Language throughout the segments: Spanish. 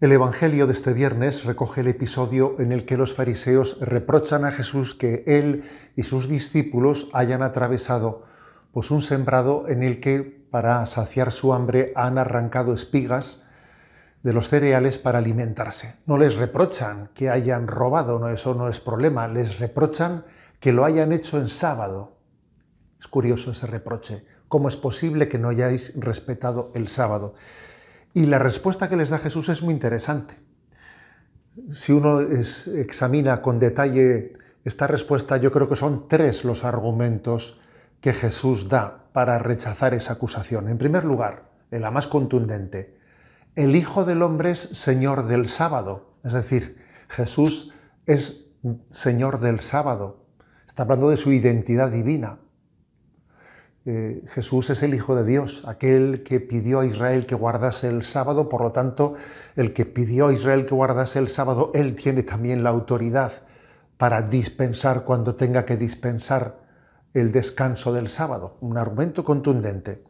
El Evangelio de este viernes recoge el episodio en el que los fariseos reprochan a Jesús que él y sus discípulos hayan atravesado pues un sembrado en el que para saciar su hambre han arrancado espigas de los cereales para alimentarse. No les reprochan que hayan robado, no eso no es problema, les reprochan que lo hayan hecho en sábado. Es curioso ese reproche. ¿Cómo es posible que no hayáis respetado el sábado? Y la respuesta que les da Jesús es muy interesante. Si uno examina con detalle esta respuesta, yo creo que son tres los argumentos que Jesús da para rechazar esa acusación. En primer lugar, en la más contundente, el Hijo del Hombre es Señor del sábado. Es decir, Jesús es Señor del sábado. Está hablando de su identidad divina. Eh, Jesús es el Hijo de Dios, aquel que pidió a Israel que guardase el sábado, por lo tanto, el que pidió a Israel que guardase el sábado, él tiene también la autoridad para dispensar cuando tenga que dispensar el descanso del sábado. Un argumento contundente.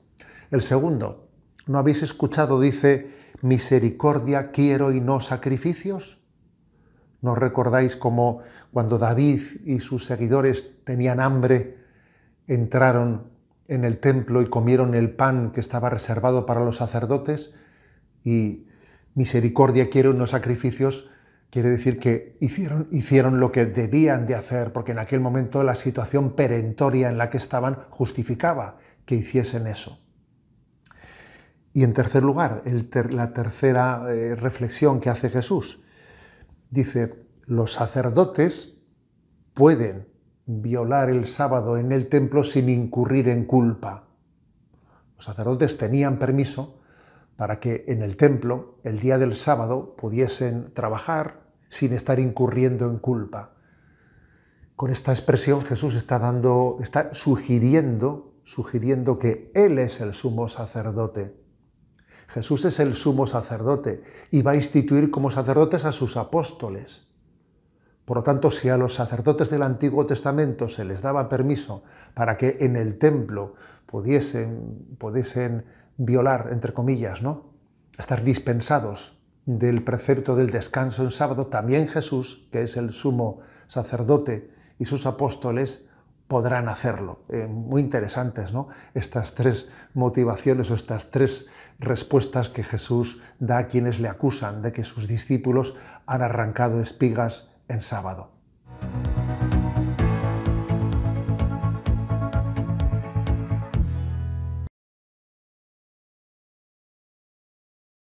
El segundo, ¿no habéis escuchado, dice, misericordia quiero y no sacrificios? ¿No recordáis cómo cuando David y sus seguidores tenían hambre, entraron en el templo y comieron el pan que estaba reservado para los sacerdotes y misericordia quiere unos sacrificios, quiere decir que hicieron, hicieron lo que debían de hacer, porque en aquel momento la situación perentoria en la que estaban justificaba que hiciesen eso. Y en tercer lugar, la tercera eh, reflexión que hace Jesús, dice, los sacerdotes pueden violar el sábado en el templo sin incurrir en culpa. Los sacerdotes tenían permiso para que en el templo, el día del sábado, pudiesen trabajar sin estar incurriendo en culpa. Con esta expresión Jesús está dando, está sugiriendo, sugiriendo que Él es el sumo sacerdote. Jesús es el sumo sacerdote y va a instituir como sacerdotes a sus apóstoles. Por lo tanto, si a los sacerdotes del Antiguo Testamento se les daba permiso para que en el templo pudiesen, violar, entre comillas, ¿no? estar dispensados del precepto del descanso en sábado, también Jesús, que es el sumo sacerdote, y sus apóstoles podrán hacerlo. Eh, muy interesantes, ¿no? Estas tres motivaciones o estas tres respuestas que Jesús da a quienes le acusan de que sus discípulos han arrancado espigas en sábado.